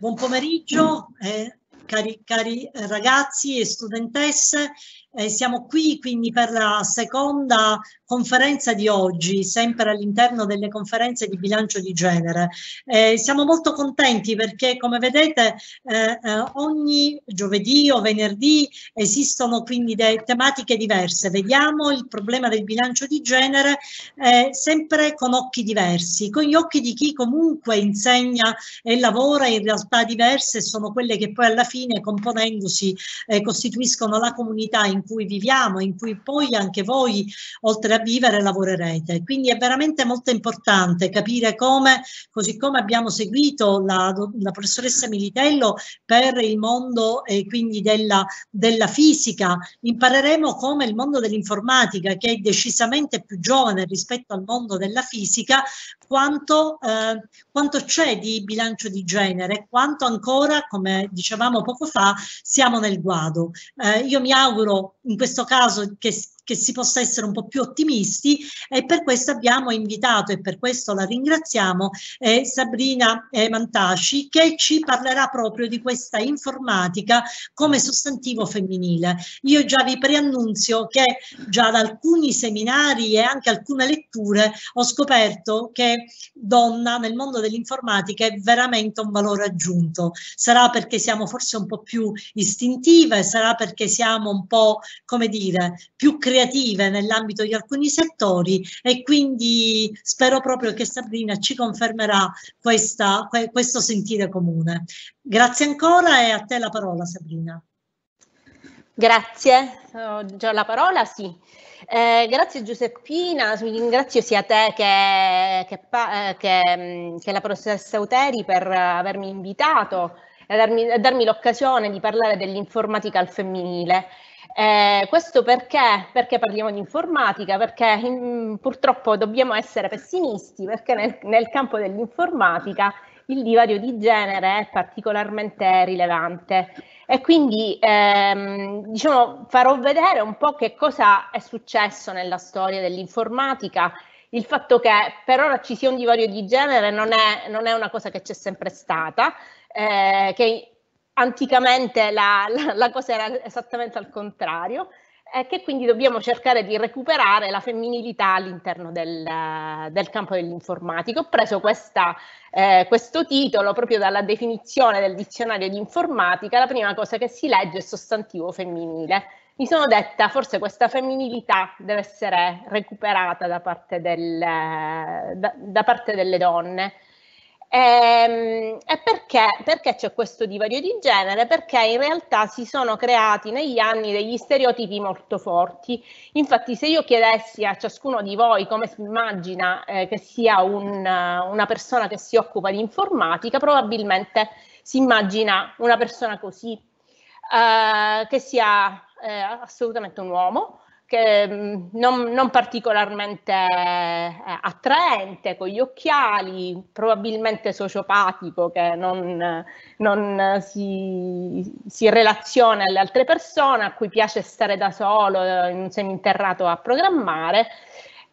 Buon pomeriggio, eh, cari, cari, eh, ragazzi e studentesse eh, siamo qui quindi per la seconda conferenza di oggi, sempre all'interno delle conferenze di bilancio di genere. Eh, siamo molto contenti perché come vedete eh, eh ogni giovedì o venerdì esistono quindi tematiche diverse. Vediamo il problema del bilancio di genere eh, sempre con occhi diversi, con gli occhi di chi comunque insegna e lavora in realtà diverse sono quelle che poi alla fine componendosi eh, costituiscono la comunità in in cui viviamo, in cui poi anche voi, oltre a vivere, lavorerete. Quindi è veramente molto importante capire come, così come abbiamo seguito la, la professoressa Militello per il mondo e quindi della, della fisica, impareremo come il mondo dell'informatica, che è decisamente più giovane rispetto al mondo della fisica, quanto, eh, quanto c'è di bilancio di genere, quanto ancora, come dicevamo poco fa, siamo nel guado. Eh, io mi auguro in questo caso che che si possa essere un po' più ottimisti e per questo abbiamo invitato e per questo la ringraziamo eh, Sabrina eh, Mantaci che ci parlerà proprio di questa informatica come sostantivo femminile. Io già vi preannunzio che già da alcuni seminari e anche alcune letture ho scoperto che donna nel mondo dell'informatica è veramente un valore aggiunto. Sarà perché siamo forse un po' più istintive, sarà perché siamo un po' come dire più creative creative nell'ambito di alcuni settori e quindi spero proprio che Sabrina ci confermerà questa, questo sentire comune. Grazie ancora e a te la parola Sabrina. Grazie, ho già la parola, sì. Eh, grazie Giuseppina, ringrazio sia te che, che, eh, che, mm, che la professoressa Uteri per eh, avermi invitato e darmi, darmi l'occasione di parlare dell'informatica al femminile. Eh, questo perché? Perché parliamo di informatica, perché in, mm, purtroppo dobbiamo essere pessimisti, perché nel, nel campo dell'informatica il divario di genere è particolarmente rilevante e quindi ehm, diciamo, farò vedere un po' che cosa è successo nella storia dell'informatica. Il fatto che per ora ci sia un divario di genere non è, non è una cosa che c'è sempre stata, eh, che anticamente la, la, la cosa era esattamente al contrario e eh, che quindi dobbiamo cercare di recuperare la femminilità all'interno del, del campo dell'informatica. Ho preso questa, eh, questo titolo proprio dalla definizione del dizionario di informatica, la prima cosa che si legge è sostantivo femminile. Mi sono detta forse questa femminilità deve essere recuperata da parte, del, da, da parte delle donne e, ehm, e perché, perché c'è questo divario di genere? Perché in realtà si sono creati negli anni degli stereotipi molto forti. Infatti, se io chiedessi a ciascuno di voi come si immagina eh, che sia un, una persona che si occupa di informatica, probabilmente si immagina una persona così, eh, che sia eh, assolutamente un uomo, che mm, non, non particolarmente eh, attraente, con gli occhiali, probabilmente sociopatico, che non, non si, si, relaziona alle altre persone, a cui piace stare da solo eh, in un seminterrato a programmare.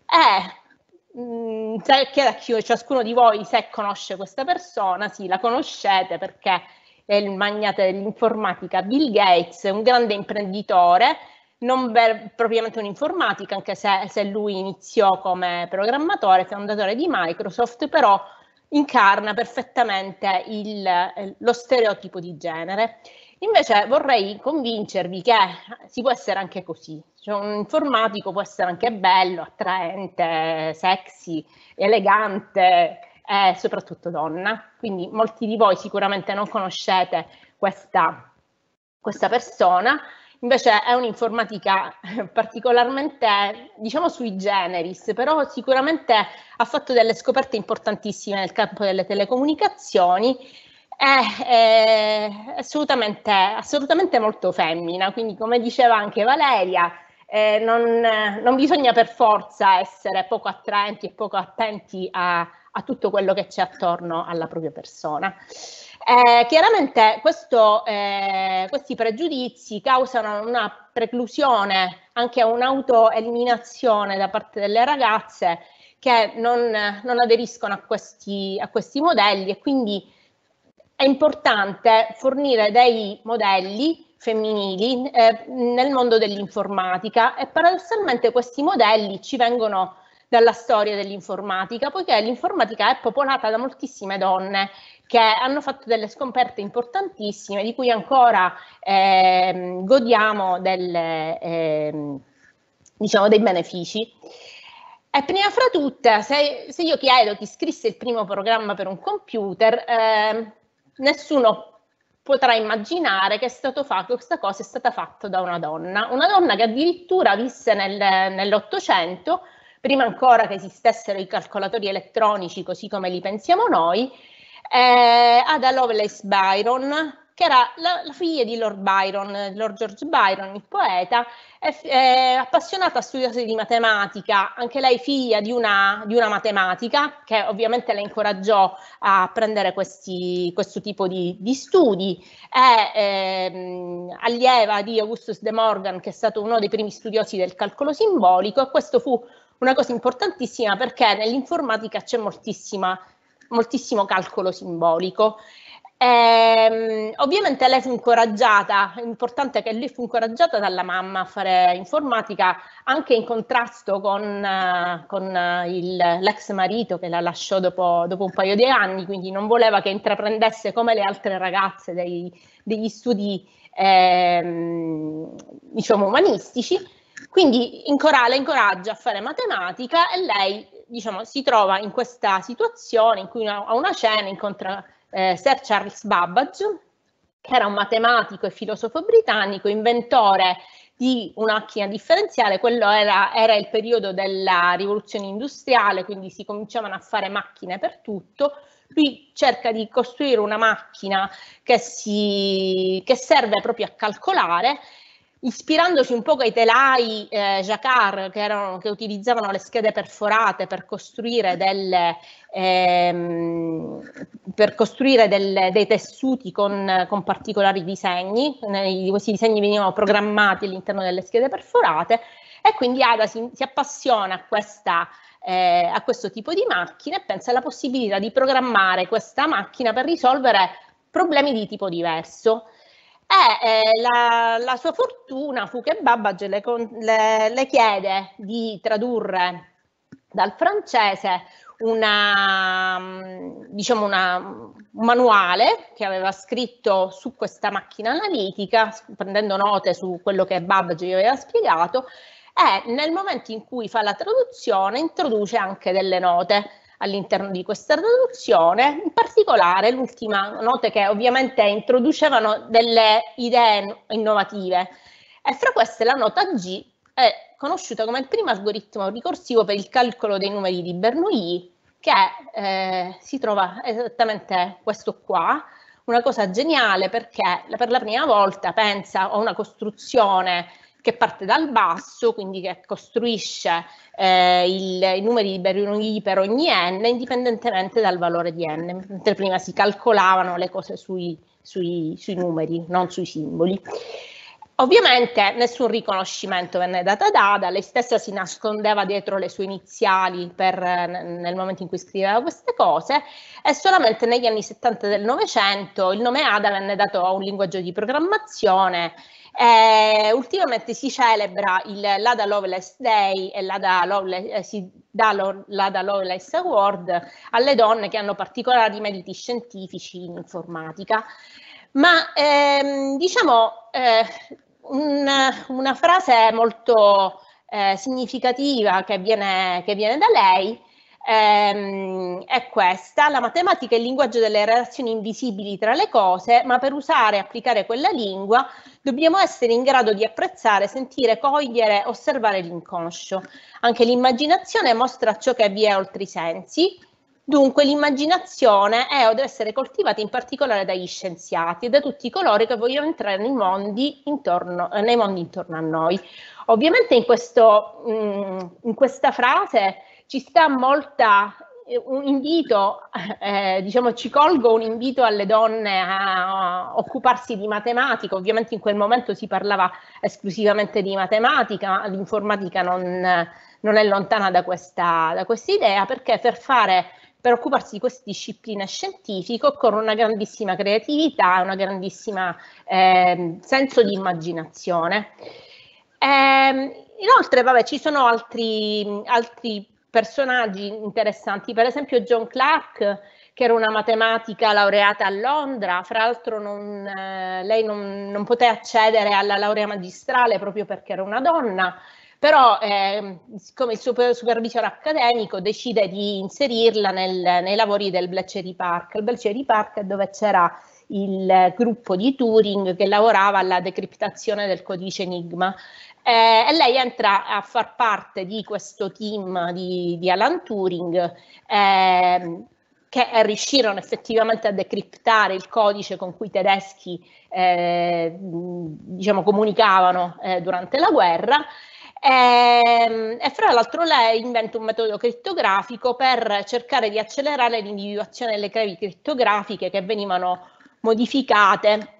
E mh, mm, chiedo a chi, ciascuno di voi se conosce questa persona, sì, la conoscete perché è il magnate dell'informatica Bill Gates, un grande imprenditore non ver- propriamente un'informatica, anche se, se, lui iniziò come programmatore, fondatore di Microsoft, però incarna perfettamente il, eh, lo stereotipo di genere. Invece vorrei convincervi che si può essere anche così, cioè un informatico può essere anche bello, attraente, sexy, elegante e soprattutto donna. Quindi molti di voi sicuramente non conoscete questa, questa persona, Invece è un'informatica particolarmente, diciamo, sui generis, però sicuramente ha fatto delle scoperte importantissime nel campo delle telecomunicazioni è, assolutamente, assolutamente, molto femmina, quindi come diceva anche Valeria, eh, non, non, bisogna per forza essere poco attraenti e poco attenti a, a tutto quello che c'è attorno alla propria persona. Eh, chiaramente questo, eh, questi pregiudizi causano una preclusione, anche un'autoeliminazione da parte delle ragazze che non, non aderiscono a questi, a questi modelli e quindi è importante fornire dei modelli femminili eh, nel mondo dell'informatica e paradossalmente questi modelli ci vengono dalla storia dell'informatica, poiché l'informatica è popolata da moltissime donne che hanno fatto delle scoperte importantissime, di cui ancora eh, godiamo delle, eh, diciamo dei benefici. E prima fra tutte, se, se, io chiedo chi scrisse il primo programma per un computer, eh, nessuno potrà immaginare che, è stato fatto, questa cosa è stata fatta da una donna, una donna che addirittura visse nel, nell'Ottocento prima ancora che esistessero i calcolatori elettronici così come li pensiamo noi, eh, Ada Lovelace Byron, che era la, la, figlia di Lord Byron, Lord George Byron, il poeta, è, è appassionata studiosa di matematica, anche lei figlia di una, di una matematica, che ovviamente la incoraggiò a prendere questi, questo tipo di, di studi, è ehm, allieva di Augustus de Morgan, che è stato uno dei primi studiosi del calcolo simbolico, e questo fu una cosa importantissima perché nell'informatica c'è moltissimo calcolo simbolico. E, ehm, ovviamente lei fu incoraggiata, è importante che lei fu incoraggiata dalla mamma a fare informatica anche in contrasto con, eh, con eh, l'ex marito che la lasciò dopo, dopo, un paio di anni, quindi non voleva che intraprendesse come le altre ragazze dei, degli studi eh, diciamo umanistici quindi incora- la incoraggia a fare matematica e lei diciamo, si trova in questa situazione in cui a una, una cena incontra eh, Sir Charles Babbage, che era un matematico e filosofo britannico, inventore di una macchina differenziale, quello era, era, il periodo della rivoluzione industriale, quindi si cominciavano a fare macchine per tutto. Lui cerca di costruire una macchina che, si, che serve proprio a calcolare ispirandoci un po' ai telai eh, jacquard che, erano, che, utilizzavano le schede perforate per costruire, delle, ehm, per costruire delle, dei tessuti con, con particolari disegni, Nei, questi disegni venivano programmati all'interno delle schede perforate e quindi Ada si, si appassiona a, questa, eh, a questo tipo di macchina e pensa alla possibilità di programmare questa macchina per risolvere problemi di tipo diverso e eh, eh, la, la, sua fortuna fu che Babbage le, le, le chiede di tradurre dal francese una, mm, diciamo una, un manuale che aveva scritto su questa macchina analitica, prendendo note su quello che Babbage gli aveva spiegato, e nel momento in cui fa la traduzione introduce anche delle note all'interno di questa traduzione, in particolare l'ultima nota che ovviamente introducevano delle idee innovative e fra queste la nota G è conosciuta come il primo algoritmo ricorsivo per il calcolo dei numeri di Bernoulli che eh, si trova esattamente questo qua, una cosa geniale perché per la prima volta pensa a una costruzione che parte dal basso, quindi che costruisce eh, il, i numeri di Bernoulli per ogni n, indipendentemente dal valore di n, mentre prima si calcolavano le cose sui, sui, sui numeri, non sui simboli. Ovviamente nessun riconoscimento venne dato ad Ada, lei stessa si nascondeva dietro le sue iniziali per, nel momento in cui scriveva queste cose e solamente negli anni 70 del Novecento il nome Ada venne dato a un linguaggio di programmazione eh, ultimamente si celebra il l'Ada Loveless Day e l'Ada Lovelace, eh, si dà l'Ada Loveless Award alle donne che hanno particolari meriti scientifici in informatica. Ma ehm, diciamo eh, un, una frase molto eh, significativa che viene, che viene da lei ehm, è questa. La matematica è il linguaggio delle relazioni invisibili tra le cose, ma per usare e applicare quella lingua dobbiamo essere in grado di apprezzare, sentire, cogliere, osservare l'inconscio. Anche l'immaginazione mostra ciò che vi è oltre i sensi, Dunque l'immaginazione è o deve essere coltivata in particolare dagli scienziati e da tutti coloro che vogliono entrare nei mondi intorno, eh, nei mondi intorno a noi. Ovviamente in, questo, mm, in questa frase ci sta molta eh, un invito, eh, diciamo ci colgo un invito alle donne a occuparsi di matematica, ovviamente in quel momento si parlava esclusivamente di matematica, l'informatica non, non è lontana da questa, da questa idea perché per fare per occuparsi di questa disciplina scientifica occorre una grandissima creatività, un grandissimo eh, senso di immaginazione. Eh, inoltre, vabbè, ci sono altri, altri personaggi interessanti, per esempio John Clark, che era una matematica laureata a Londra, fra l'altro non, eh, lei non, non poté accedere alla laurea magistrale proprio perché era una donna, però eh, siccome il supervisore accademico decide di inserirla nel, nei lavori del Bletchery Park. Il Bletchery Park è dove c'era il gruppo di Turing che lavorava alla decriptazione del codice Enigma eh, e lei entra a far parte di questo team di, di Alan Turing eh, che riuscirono effettivamente a decriptare il codice con cui i tedeschi eh, diciamo, comunicavano eh, durante la guerra. Ehm, e, fra l'altro lei inventa un metodo crittografico per cercare di accelerare l'individuazione delle chiavi crittografiche che venivano modificate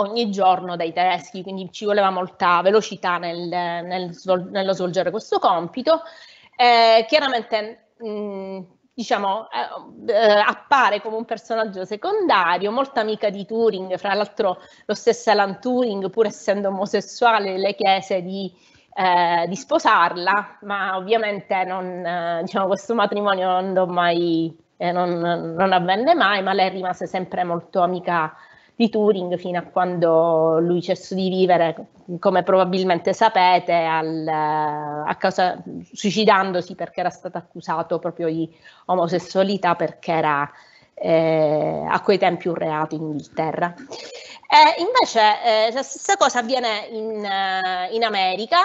ogni giorno dai tedeschi, quindi ci voleva molta velocità nel, nel nello svolgere questo compito. Eh, chiaramente mh, diciamo, eh, eh appare come un personaggio secondario, molto amica di Turing, fra l'altro lo stesso Alan Turing, pur essendo omosessuale, le chiese di, eh, di sposarla, ma ovviamente non, eh, diciamo, questo matrimonio non, mai, eh, non, non avvenne mai, ma lei rimase sempre molto amica di Turing fino a quando lui cessò di vivere, come probabilmente sapete, al, eh, a causa, suicidandosi perché era stato accusato proprio di omosessualità perché era eh, a quei tempi un reato in Inghilterra. Eh, invece eh, la stessa cosa avviene in, eh, in America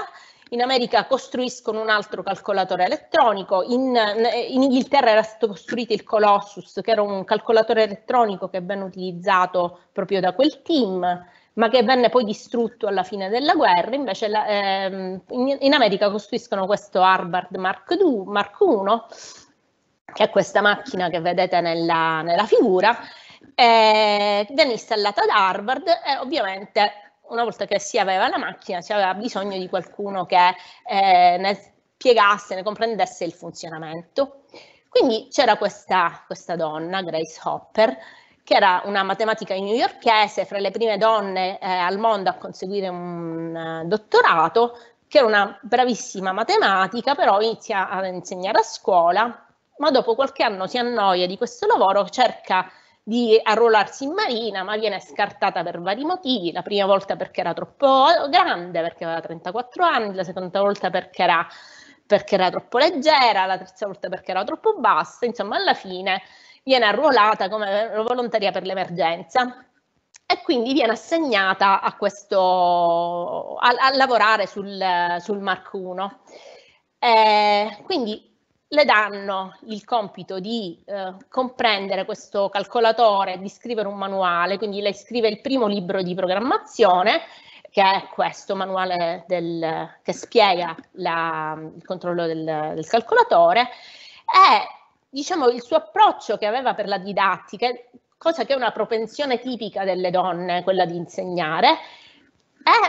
in America costruiscono un altro calcolatore elettronico, in, in, Inghilterra era stato costruito il Colossus, che era un calcolatore elettronico che venne utilizzato proprio da quel team, ma che venne poi distrutto alla fine della guerra, invece la, ehm, in, in, America costruiscono questo Harvard Mark, II, Mark I, che è questa macchina che vedete nella, nella figura, eh, venne installata ad Harvard e ovviamente una volta che si aveva la macchina si aveva bisogno di qualcuno che eh, ne spiegasse, ne comprendesse il funzionamento. Quindi c'era questa, questa donna, Grace Hopper, che era una matematica newyorchese, fra le prime donne eh, al mondo a conseguire un uh, dottorato, che era una bravissima matematica, però inizia a insegnare a scuola, ma dopo qualche anno si annoia di questo lavoro, cerca di arruolarsi in marina, ma viene scartata per vari motivi, la prima volta perché era troppo grande, perché aveva 34 anni, la seconda volta perché era, perché era troppo leggera, la terza volta perché era troppo bassa, insomma alla fine viene arruolata come volontaria per l'emergenza e quindi viene assegnata a, questo, a, a lavorare sul, sul Mark 1. Eh, quindi le danno il compito di eh, comprendere questo calcolatore, di scrivere un manuale, quindi lei scrive il primo libro di programmazione, che è questo manuale del, che spiega la, il controllo del, del calcolatore, e diciamo il suo approccio che aveva per la didattica, cosa che è una propensione tipica delle donne, quella di insegnare,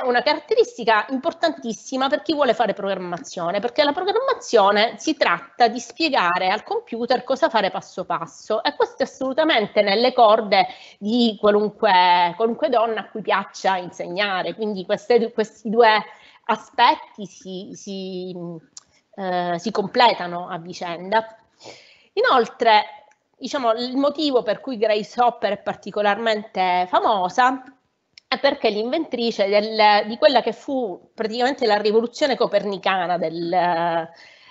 è una caratteristica importantissima per chi vuole fare programmazione, perché la programmazione si tratta di spiegare al computer cosa fare passo passo e questo è assolutamente nelle corde di qualunque, qualunque donna a cui piaccia insegnare, quindi queste, questi due aspetti si, si, eh, si completano a vicenda. Inoltre, diciamo, il motivo per cui Grace Hopper è particolarmente famosa è perché l'inventrice del, di quella che fu praticamente la rivoluzione copernicana del,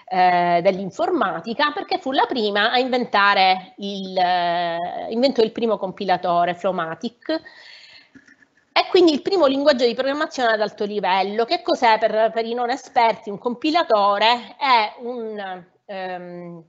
eh, dell'informatica, perché fu la prima a inventare il, eh, inventò il primo compilatore, Flomatic, e quindi il primo linguaggio di programmazione ad alto livello. Che cos'è per, per i non esperti? Un compilatore è un, um,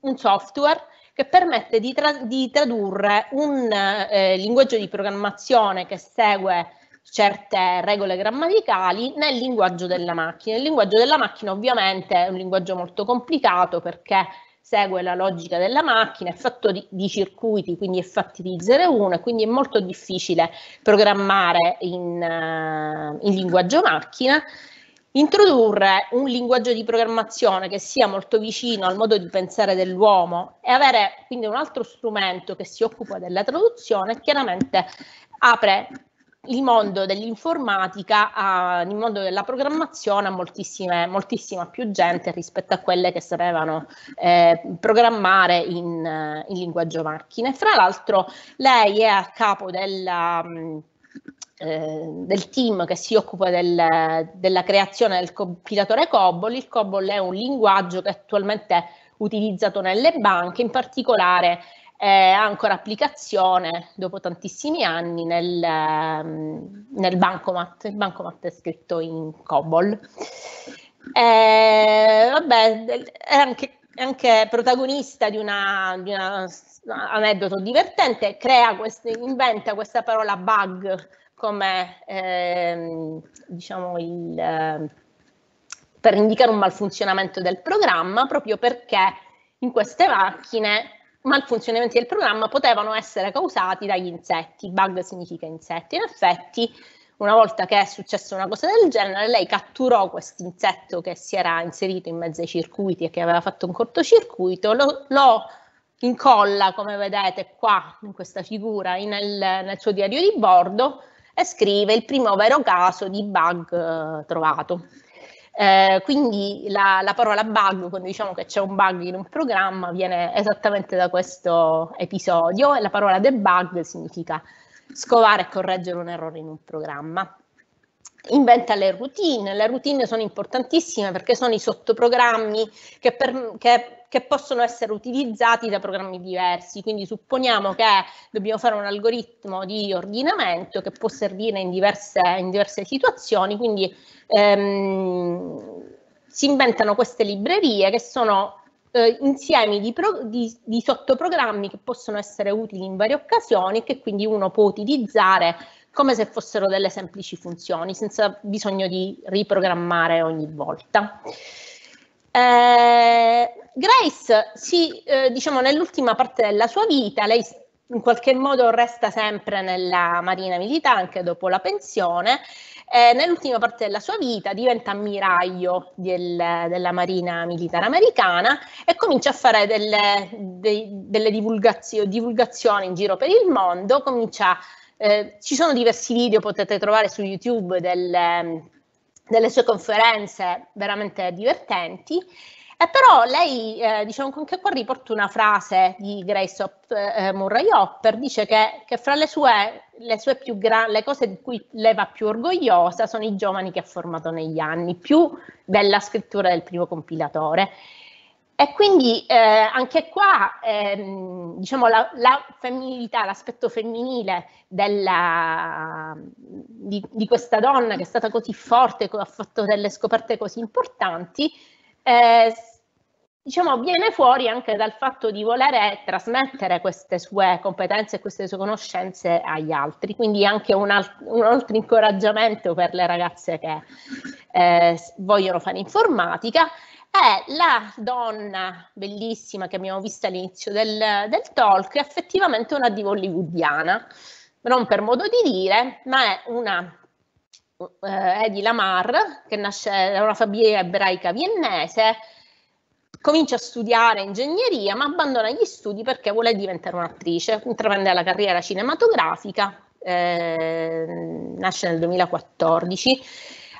un software che permette di, tra- di tradurre un eh, linguaggio di programmazione che segue certe regole grammaticali nel linguaggio della macchina. Il linguaggio della macchina ovviamente è un linguaggio molto complicato perché segue la logica della macchina, è fatto di, di circuiti, quindi è fatto di 0 e 1, quindi è molto difficile programmare in, eh, in linguaggio macchina Introdurre un linguaggio di programmazione che sia molto vicino al modo di pensare dell'uomo e avere quindi un altro strumento che si occupa della traduzione chiaramente apre il mondo dell'informatica, il mondo della programmazione a moltissima più gente rispetto a quelle che sapevano eh, programmare in, in linguaggio macchine. Fra l'altro lei è a capo della Ehm, del team che si occupa del, della creazione del compilatore COBOL, il COBOL è un linguaggio che attualmente è utilizzato nelle banche, in particolare eh, ha ancora applicazione dopo tantissimi anni nel, ehm, nel bancomat. Il bancomat è scritto in COBOL. Eh, vabbè, è anche, anche protagonista di una, di una aneddoto divertente, crea queste, inventa questa parola bug come ehm, diciamo il, per indicare un malfunzionamento del programma proprio perché in queste macchine malfunzionamenti del programma potevano essere causati dagli insetti, bug significa insetti, in effetti una volta che è successa una cosa del genere lei catturò questo insetto che si era inserito in mezzo ai circuiti e che aveva fatto un cortocircuito, lo, lo incolla come vedete qua in questa figura nel, nel suo diario di bordo e scrive il primo vero caso di bug eh, trovato. Eh, quindi la, la, parola bug, quando diciamo che c'è un bug in un programma, viene esattamente da questo episodio e la parola debug significa scovare e correggere un errore in un programma. Inventa le routine, le routine sono importantissime perché sono i sottoprogrammi che, per, che che possono essere utilizzati da programmi diversi. Quindi supponiamo che dobbiamo fare un algoritmo di ordinamento che può servire in diverse, in diverse situazioni, quindi ehm, si inventano queste librerie che sono eh, insiemi di, di, di, sottoprogrammi che possono essere utili in varie occasioni e che quindi uno può utilizzare come se fossero delle semplici funzioni, senza bisogno di riprogrammare ogni volta. Eh, Grace, sì, eh, diciamo nell'ultima parte della sua vita, lei in qualche modo resta sempre nella Marina Militare anche dopo la pensione, eh, nell'ultima parte della sua vita diventa ammiraglio del, della Marina Militare Americana e comincia a fare delle, dei, delle divulgazio, divulgazioni in giro per il mondo, comincia eh, ci sono diversi video, potete trovare su YouTube del, delle sue conferenze veramente divertenti. E però lei, eh, diciamo, che qua riporta una frase di Grace Op, eh, Murray Hopper, dice che, che fra le sue, le sue più grandi, le cose di cui lei va più orgogliosa sono i giovani che ha formato negli anni, più della scrittura del primo compilatore. E quindi eh, anche qua ehm, diciamo la, la, femminilità, l'aspetto femminile della, di, di, questa donna che è stata così forte, che ha fatto delle scoperte così importanti, eh, diciamo, viene fuori anche dal fatto di volere trasmettere queste sue competenze e queste sue conoscenze agli altri, quindi anche un, alt- un altro incoraggiamento per le ragazze che eh, vogliono fare informatica è la donna bellissima che abbiamo visto all'inizio del, del talk, è effettivamente una diva hollywoodiana, non per modo di dire, ma è una eh, Eddie Lamar, che nasce da una famiglia ebraica viennese, comincia a studiare ingegneria, ma abbandona gli studi perché vuole diventare un'attrice, intraprende la carriera cinematografica, eh, nasce nel 2014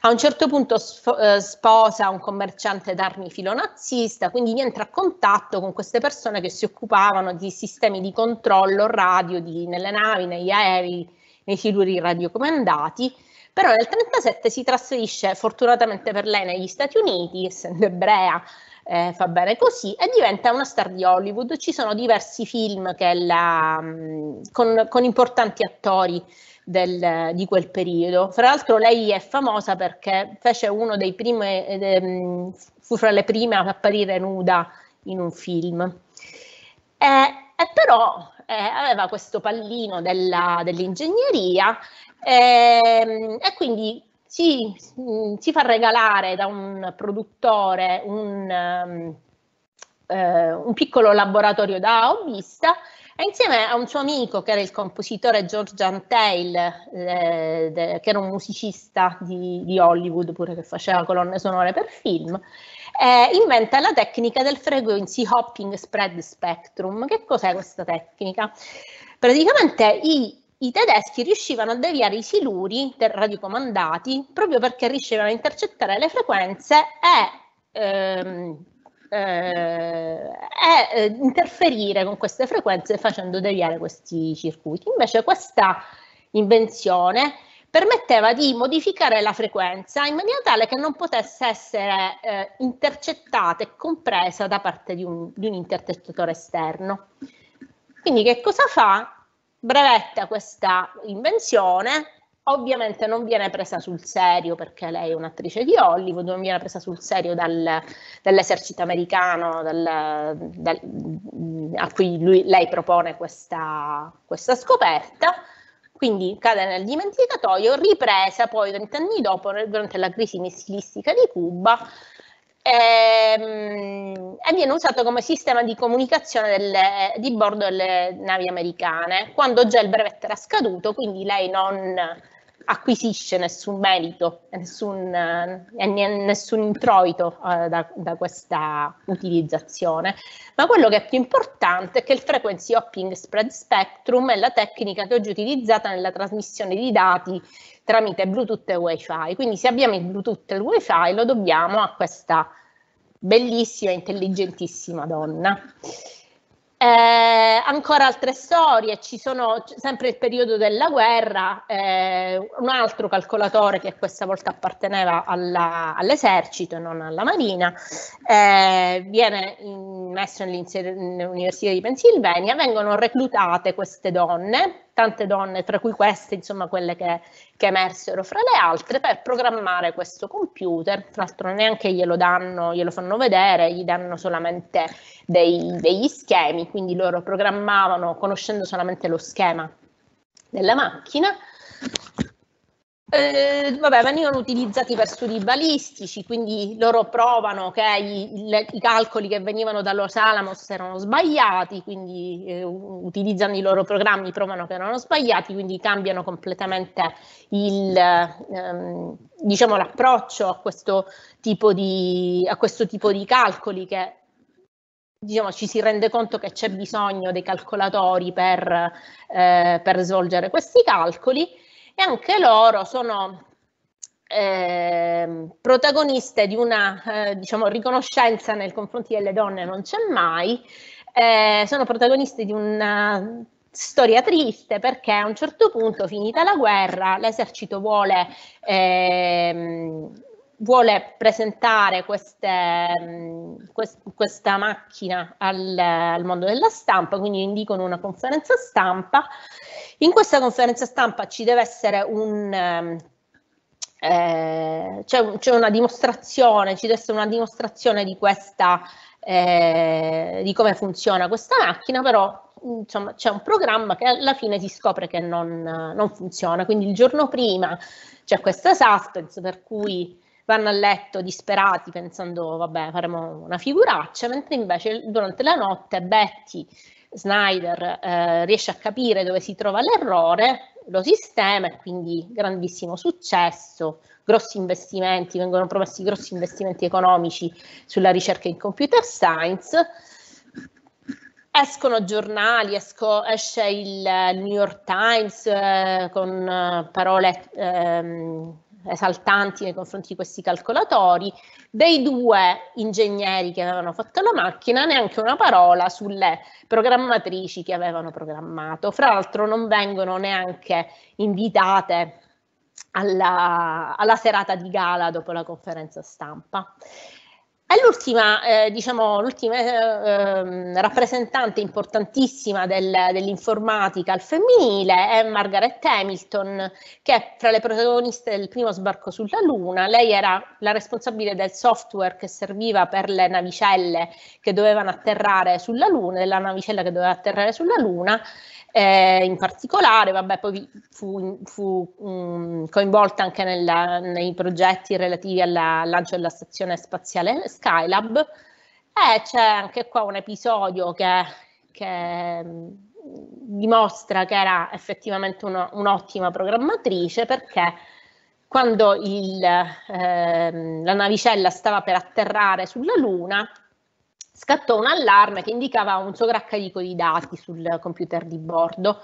a un certo punto sf- eh, sposa un commerciante d'armi filonazista, quindi entra a contatto con queste persone che si occupavano di sistemi di controllo radio di, nelle navi, negli aerei, nei siluri radiocomandati. Però nel 1937 si trasferisce fortunatamente per lei negli Stati Uniti, essendo ebrea, eh, fa bene così, e diventa una star di Hollywood. Ci sono diversi film la, mm, con, con importanti attori del, di quel periodo. Fra l'altro lei è famosa perché fece uno dei primi, eh, ehm, fu fra le prime ad apparire nuda in un film. E, e però eh, aveva questo pallino della, dell'ingegneria eh, e quindi si, mm, si, fa regalare da un produttore un, um, eh, un piccolo laboratorio da hobbista e insieme a un suo amico, che era il compositore Georgian Taylor, eh, che era un musicista di, di, Hollywood, pure che faceva colonne sonore per film, eh, inventa la tecnica del frequency hopping spread spectrum. Che cos'è questa tecnica? Praticamente i i tedeschi riuscivano a deviare i siluri radiocomandati proprio perché riuscivano a intercettare le frequenze e ehm, eh, è eh, interferire con queste frequenze facendo deviare questi circuiti. Invece questa invenzione permetteva di modificare la frequenza in maniera tale che non potesse essere eh, intercettata e compresa da parte di un, di un intercettatore esterno. Quindi che cosa fa? Brevetta questa invenzione Ovviamente non viene presa sul serio perché lei è un'attrice di Hollywood, non viene presa sul serio dal, dall'esercito americano dal, dal, a cui lui, lei propone questa, questa scoperta, quindi cade nel dimenticatoio, ripresa poi vent'anni dopo durante la crisi missilistica di Cuba e, ehm, e viene usato come sistema di comunicazione delle, di bordo delle navi americane, quando già il brevetto era scaduto, quindi lei non acquisisce nessun merito nessun, eh, nessun introito eh, da, da, questa utilizzazione, ma quello che è più importante è che il frequency hopping spread spectrum è la tecnica che oggi è utilizzata nella trasmissione di dati tramite Bluetooth e WiFi, quindi se abbiamo il Bluetooth e il WiFi lo dobbiamo a questa bellissima e intelligentissima donna. Eh, ancora altre storie, ci sono sempre il periodo della guerra, eh, un altro calcolatore che questa volta apparteneva alla, all'esercito e non alla marina, eh, viene in, messo nell'università di Pennsylvania, vengono reclutate queste donne tante donne, tra cui queste, insomma, quelle che, che emersero fra le altre, per programmare questo computer. Tra l'altro neanche glielo danno, glielo fanno vedere, gli danno solamente dei, degli schemi, quindi loro programmavano conoscendo solamente lo schema della macchina eh, vabbè, venivano utilizzati per studi balistici, quindi loro provano che i, le, i calcoli che venivano da Los Alamos erano sbagliati, quindi eh, utilizzano i loro programmi, provano che erano sbagliati, quindi cambiano completamente il, ehm, diciamo, l'approccio a questo, tipo di, a questo tipo di calcoli che diciamo, ci si rende conto che c'è bisogno dei calcolatori per, eh, per svolgere questi calcoli e anche loro sono eh, protagoniste di una eh, diciamo, riconoscenza nei confronti delle donne non c'è mai, eh, sono protagoniste di una storia triste perché a un certo punto, finita la guerra, l'esercito vuole... Ehm, vuole presentare queste, mm, quest, questa macchina al, al, mondo della stampa, quindi indicano una conferenza stampa. In questa conferenza stampa ci deve essere un... Mm, eh, c'è, una dimostrazione, ci deve essere una dimostrazione di questa eh, di come funziona questa macchina, però insomma, c'è un programma che alla fine si scopre che non, non funziona. Quindi il giorno prima c'è questa suspense esatto, per cui vanno a letto disperati pensando vabbè faremo una figuraccia, mentre invece durante la notte Betty Snyder eh, riesce a capire dove si trova l'errore, lo sistema e quindi grandissimo successo, grossi investimenti, vengono promessi grossi investimenti economici sulla ricerca in computer science. Escono giornali, esco, esce il New York Times eh, con eh, parole ehm, esaltanti nei confronti di questi calcolatori. Dei due ingegneri che avevano fatto la macchina, neanche una parola sulle programmatrici che avevano programmato. Fra l'altro non vengono neanche invitate alla, alla serata di gala dopo la conferenza stampa. È l'ultima, eh, diciamo, l'ultima eh, ehm, rappresentante importantissima del, dell'informatica al femminile è Margaret Hamilton, che è fra le protagoniste del primo sbarco sulla Luna. Lei era la responsabile del software che serviva per le navicelle che dovevano atterrare sulla Luna, della navicella che doveva atterrare sulla Luna, eh, in particolare, vabbè, poi fu, fu mh, mm, coinvolta anche nella, nei progetti relativi al lancio della stazione spaziale Skylab. E eh, c'è anche qua un episodio che, che mm, dimostra che era effettivamente una, un'ottima programmatrice perché quando il, eh, la navicella stava per atterrare sulla Luna, scattò un allarme che indicava un sovraccarico di dati sul computer di bordo,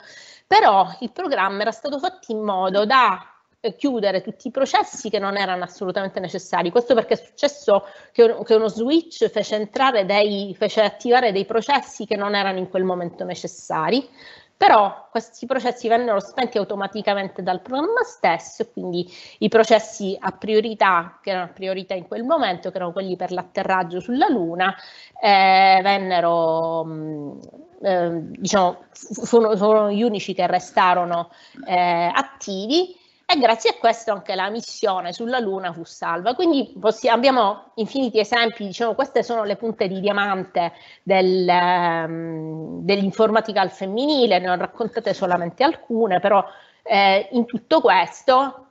però il programma era stato fatto in modo da eh, chiudere tutti i processi che non erano assolutamente necessari. Questo perché è successo che, che uno switch fece, dei, fece attivare dei processi che non erano in quel momento necessari, però questi processi vennero spenti automaticamente dal programma stesso e quindi i processi a priorità, che erano a priorità in quel momento, che erano quelli per l'atterraggio sulla Luna, eh, vennero, mh, mm, eh, diciamo, sono, sono, gli unici che restarono eh, attivi e grazie a questo anche la missione sulla Luna fu salva. Quindi possiamo, abbiamo infiniti esempi, diciamo queste sono le punte di diamante del, um, dell'informatica al femminile, ne ho raccontate solamente alcune, però eh, in tutto questo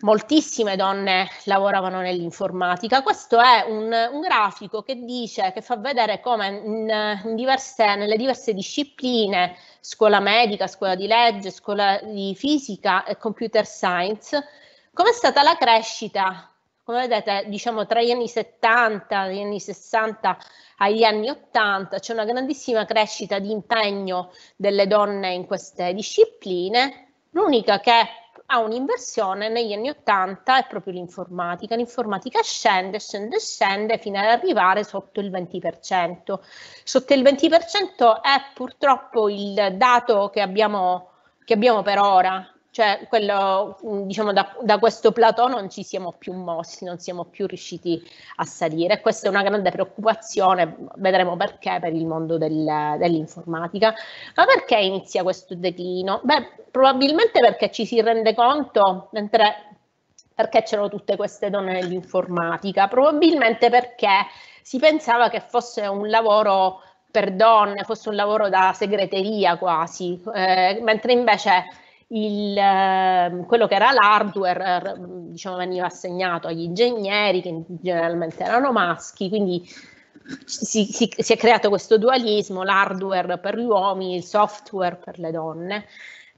moltissime donne lavoravano nell'informatica. Questo è un, un grafico che dice, che fa vedere come in, in diverse, nelle diverse discipline, scuola medica, scuola di legge, scuola di fisica e computer science, com'è stata la crescita come vedete, diciamo tra gli anni 70, gli anni 60 agli anni 80 c'è una grandissima crescita di impegno delle donne in queste discipline. L'unica che ha un'inversione negli anni 80 è proprio l'informatica. L'informatica scende, scende, scende fino ad arrivare sotto il 20%. Sotto il 20% è purtroppo il dato che abbiamo, che abbiamo per ora, cioè, quello, mm, diciamo, da, da, questo plateau non ci siamo più mossi, non siamo più riusciti a salire. questa è una grande preoccupazione, vedremo perché per il mondo del, dell'informatica. Ma perché inizia questo declino? Beh, probabilmente perché ci si rende conto, mentre perché c'erano tutte queste donne nell'informatica? Probabilmente perché si pensava che fosse un lavoro per donne, fosse un lavoro da segreteria quasi, eh, mentre invece il, ehm, quello che era l'hardware eh, diciamo, veniva assegnato agli ingegneri che generalmente erano maschi, quindi si, si, si è creato questo dualismo, l'hardware per gli uomini, il software per le donne.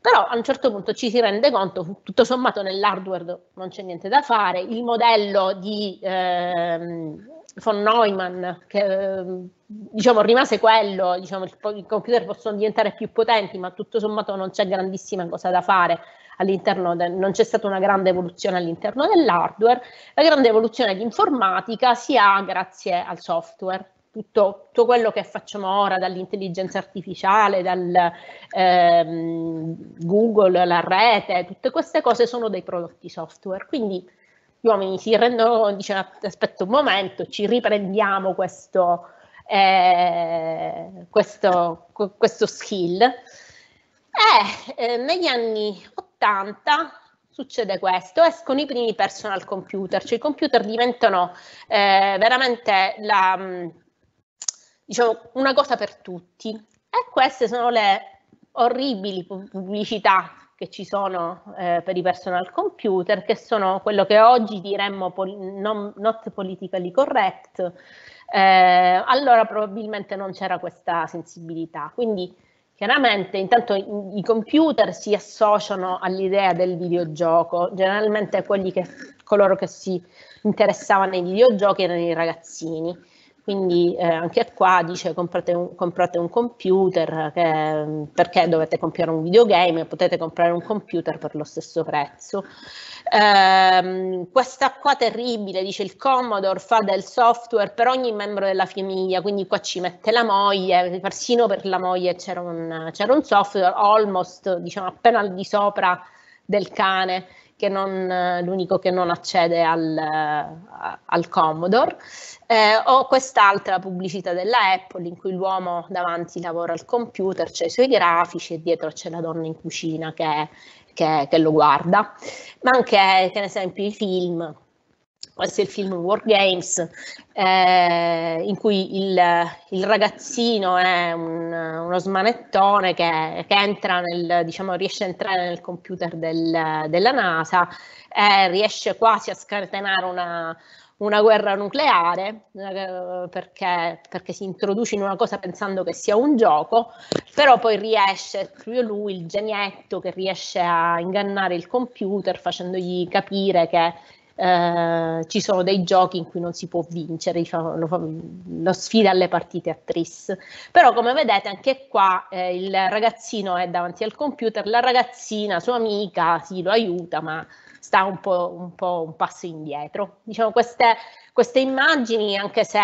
Però a un certo punto ci si rende conto, tutto sommato nell'hardware non c'è niente da fare, il modello di ehm, von Neumann, che ehm, diciamo, rimase quello, diciamo, i computer possono diventare più potenti, ma tutto sommato non c'è grandissima cosa da fare all'interno, non c'è stata una grande evoluzione all'interno dell'hardware, la grande evoluzione di informatica si ha grazie al software. Tutto, tutto, quello che facciamo ora, dall'intelligenza artificiale, dal ehm, Google, la rete, tutte queste cose sono dei prodotti software. Quindi gli uomini si rendono conto, dicono aspetta un momento, ci riprendiamo questo, eh, questo, questo skill. E eh, eh, negli anni 80 succede questo, escono i primi personal computer, cioè i computer diventano eh, veramente la, mm, diciamo, una cosa per tutti. E queste sono le orribili pubblicità che ci sono eh, per i personal computer, che sono quello che oggi diremmo pol- non, not politically correct, eh, allora probabilmente non c'era questa sensibilità. Quindi chiaramente intanto i, computer si associano all'idea del videogioco, generalmente quelli che, coloro che si interessavano ai videogiochi erano i ragazzini. Quindi eh, anche qua dice comprate un, comprate un computer che, perché dovete comprare un videogame, potete comprare un computer per lo stesso prezzo. Eh, questa qua terribile, dice il Commodore fa del software per ogni membro della famiglia, quindi qua ci mette la moglie, persino per la moglie c'era un, un, software almost, diciamo appena al di sopra del cane che non, l'unico che non accede al, al Commodore, eh, o quest'altra pubblicità della Apple in cui l'uomo davanti lavora al computer, c'è i suoi grafici e dietro c'è la donna in cucina che, che, che lo guarda, ma anche, per esempio, i film può essere il film War Games, eh, in cui il, il ragazzino è un, uno smanettone che, che entra nel, diciamo, riesce a entrare nel computer del, della NASA e riesce quasi a scatenare una, una guerra nucleare eh, perché, perché, si introduce in una cosa pensando che sia un gioco, però poi riesce, proprio lui, il genietto che riesce a ingannare il computer facendogli capire che eh, ci sono dei giochi in cui non si può vincere, lo, lo sfida alle partite a tris. Però come vedete anche qua eh, il ragazzino è davanti al computer, la ragazzina, sua amica, sì lo aiuta ma sta un po', un, po', un passo indietro. Diciamo queste, queste immagini anche se...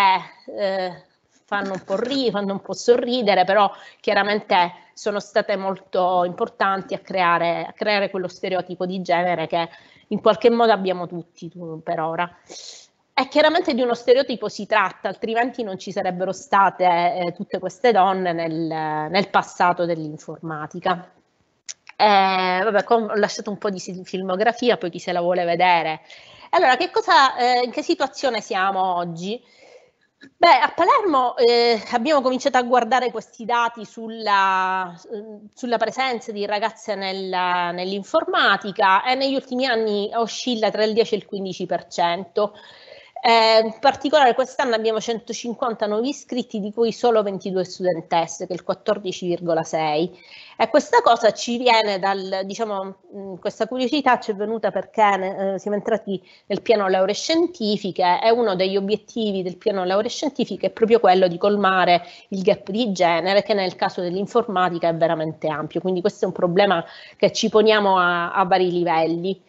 Eh, fanno un po' ridere, fanno un po' sorridere, però chiaramente sono state molto importanti a creare, a creare quello stereotipo di genere che in qualche modo abbiamo tutti per ora. È chiaramente di uno stereotipo si tratta, altrimenti non ci sarebbero state eh, tutte queste donne nel, nel passato dell'informatica. Eh, vabbè, ho lasciato un po' di filmografia, poi chi se la vuole vedere. Allora, che cosa, eh, in che situazione siamo oggi? Beh, a Palermo eh, abbiamo cominciato a guardare questi dati sulla, sulla presenza di ragazze nel, nell'informatica e negli ultimi anni oscilla tra il 10 e il 15%. Eh, in particolare quest'anno abbiamo 150 nuovi iscritti, di cui solo 22 studentesse, che è il 14,6. E questa cosa ci viene dal, diciamo, questa curiosità ci è venuta perché ne, eh, siamo entrati nel piano lauree scientifiche e uno degli obiettivi del piano lauree scientifiche è proprio quello di colmare il gap di genere, che nel caso dell'informatica è veramente ampio. Quindi questo è un problema che ci poniamo a, a vari livelli.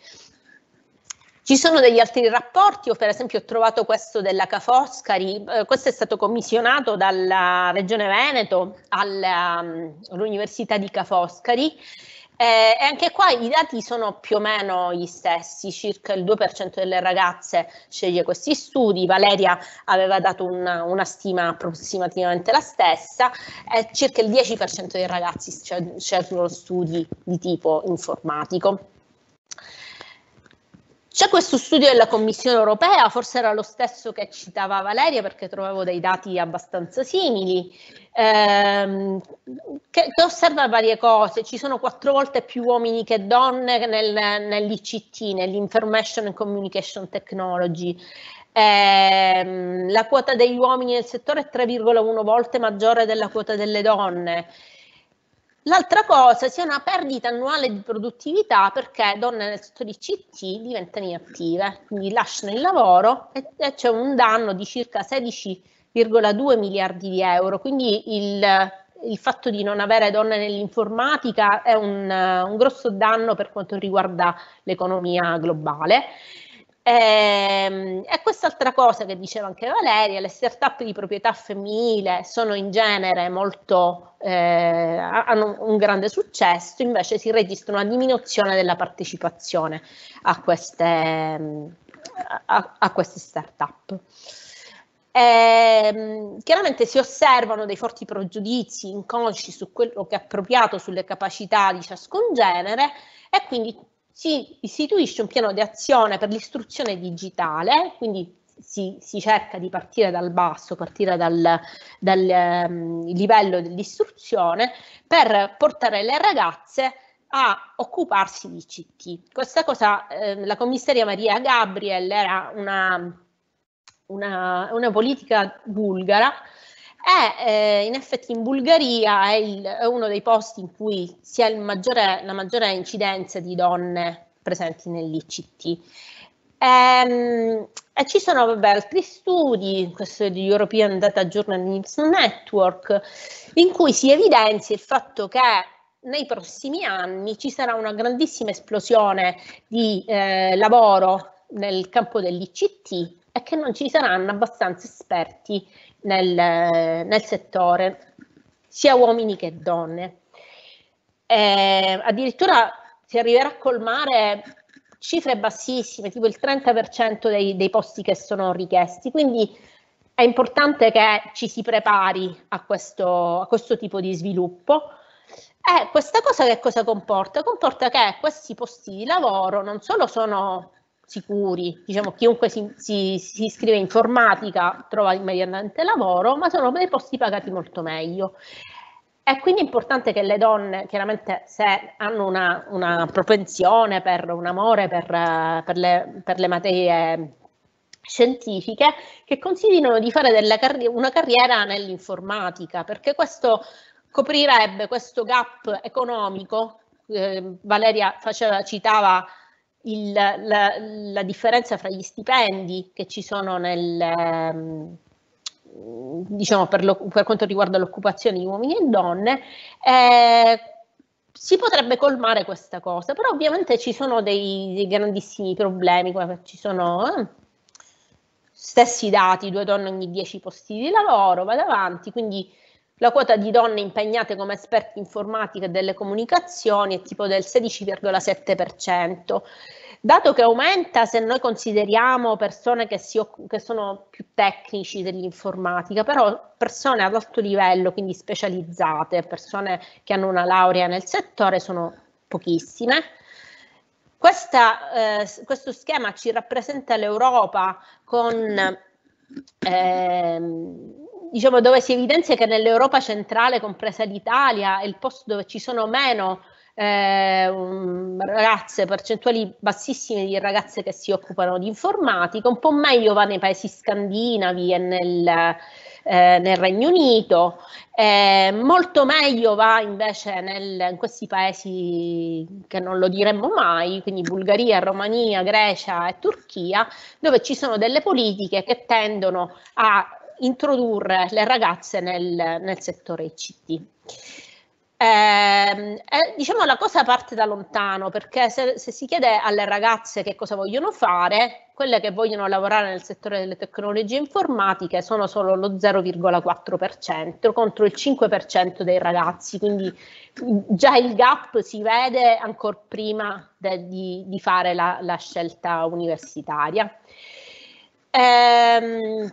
Ci sono degli altri rapporti, io per esempio ho trovato questo della Cafoscari, eh, questo è stato commissionato dalla Regione Veneto um, all'Università di Cafoscari eh, e anche qua i dati sono più o meno gli stessi, circa il 2% delle ragazze sceglie questi studi, Valeria aveva dato una, una stima approssimativamente la stessa, eh, circa il 10% dei ragazzi scelgono studi di tipo informatico. C'è questo studio della Commissione europea, forse era lo stesso che citava Valeria perché trovavo dei dati abbastanza simili, ehm, che, che, osserva varie cose. Ci sono quattro volte più uomini che donne nel, nell'ICT, nell'Information and Communication Technology. Ehm, la quota degli uomini nel settore è 3,1 volte maggiore della quota delle donne. L'altra cosa sia una perdita annuale di produttività perché donne nel settore ICT diventano inattive, quindi lasciano il lavoro e, e c'è un danno di circa 16,2 miliardi di euro. Quindi il, il fatto di non avere donne nell'informatica è un, un grosso danno per quanto riguarda l'economia globale. E, ehm, e quest'altra cosa che diceva anche Valeria, le start-up di proprietà femminile sono in genere molto, eh, hanno un grande successo, invece si registra una diminuzione della partecipazione a queste, mm, a, a queste start-up. Eh, chiaramente si osservano dei forti pregiudizi inconsci su quello che è appropriato sulle capacità di ciascun genere e quindi si istituisce un piano di azione per l'istruzione digitale, quindi si, si, cerca di partire dal basso, partire dal, dal um, livello dell'istruzione per portare le ragazze a occuparsi di CT. Questa cosa, eh, la commissaria Maria Gabriel era una, una, una politica bulgara è eh, in effetti in Bulgaria è, il, è, uno dei posti in cui si ha maggiore, la maggiore incidenza di donne presenti nell'ICT. Ehm, e ci sono vabbè, altri studi, questo di European Data Journalism Network, in cui si evidenzia il fatto che nei prossimi anni ci sarà una grandissima esplosione di eh, lavoro nel campo dell'ICT e che non ci saranno abbastanza esperti nel, nel settore, sia uomini che donne. Eh, addirittura si arriverà a colmare cifre bassissime, tipo il 30% dei, dei posti che sono richiesti, quindi è importante che ci si prepari a questo, a questo tipo di sviluppo. E eh, questa cosa che cosa comporta? Comporta che questi posti di lavoro non solo sono sicuri, diciamo chiunque si, si, si iscrive in informatica trova immediatamente lavoro, ma sono dei posti pagati molto meglio. È quindi importante che le donne, chiaramente se hanno una, una propensione per un amore per, per, le, per, le, materie scientifiche, che considerino di fare carri una carriera nell'informatica, perché questo coprirebbe questo gap economico. Eh, Valeria faceva, citava il, la, la, differenza fra gli stipendi che ci sono nel, ehm, diciamo per, lo, per, quanto riguarda l'occupazione di uomini e donne, eh, si potrebbe colmare questa cosa, però ovviamente ci sono dei, dei grandissimi problemi, ci sono eh, stessi dati, due donne ogni dieci posti di lavoro, va davanti, quindi la quota di donne impegnate come esperti informatiche e delle comunicazioni è tipo del 16,7%. Dato che aumenta se noi consideriamo persone che, si, che sono più tecnici dell'informatica, però persone ad alto livello, quindi specializzate, persone che hanno una laurea nel settore sono pochissime. Questa, eh, questo schema ci rappresenta l'Europa con... Ehm, diciamo, dove si evidenzia che nell'Europa centrale, compresa l'Italia, è il posto dove ci sono meno eh, ragazze, percentuali bassissime di ragazze che si occupano di informatica, un po' meglio va nei paesi scandinavi e nel, eh, nel Regno Unito, eh, molto meglio va invece nel, in questi paesi che non lo diremmo mai, quindi Bulgaria, Romania, Grecia e Turchia, dove ci sono delle politiche che tendono a introdurre le ragazze nel, nel settore ICT. Eh, eh, diciamo la cosa parte da lontano perché se, se, si chiede alle ragazze che cosa vogliono fare, quelle che vogliono lavorare nel settore delle tecnologie informatiche sono solo lo 0,4% contro il 5% dei ragazzi, quindi già il gap si vede ancora prima de, di, di, fare la, la scelta universitaria. Eh,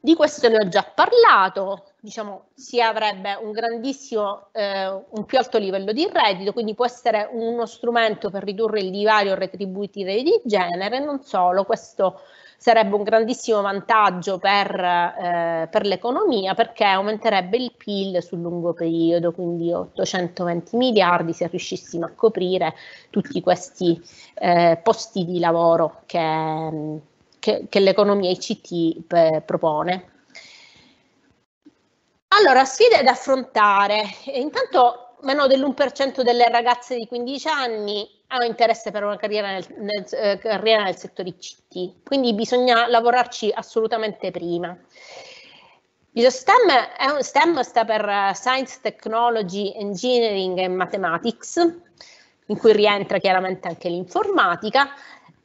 di questo ne ho già parlato, diciamo, si avrebbe un grandissimo, eh, un più alto livello di reddito, quindi può essere uno strumento per ridurre il divario retributivo di genere, non solo, questo sarebbe un grandissimo vantaggio per, eh, per l'economia perché aumenterebbe il PIL sul lungo periodo, quindi 820 miliardi se riuscissimo a coprire tutti questi eh, posti di lavoro che, che, che l'economia ICT eh, propone. Allora, sfide da affrontare. Intanto meno dell'1% delle ragazze di 15 anni ha interesse per una carriera nel, nel, eh, carriera nel settore ICT, quindi bisogna lavorarci assolutamente prima. STEM, STEM sta per eh, Science, Technology, Engineering e Mathematics, in cui rientra chiaramente anche l'informatica,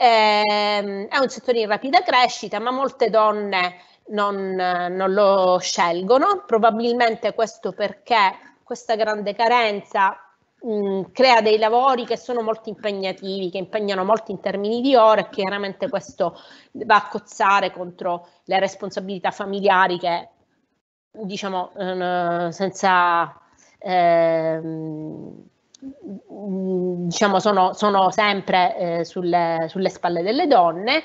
Ehm, è un settore in rapida crescita, ma molte donne non, non lo scelgono, probabilmente questo perché questa grande carenza mh, crea dei lavori che sono molto impegnativi, che impegnano molto in termini di ore e chiaramente questo va a cozzare contro le responsabilità familiari che diciamo eh, senza eh, diciamo, sono, sono sempre eh, sulle, sulle, spalle delle donne.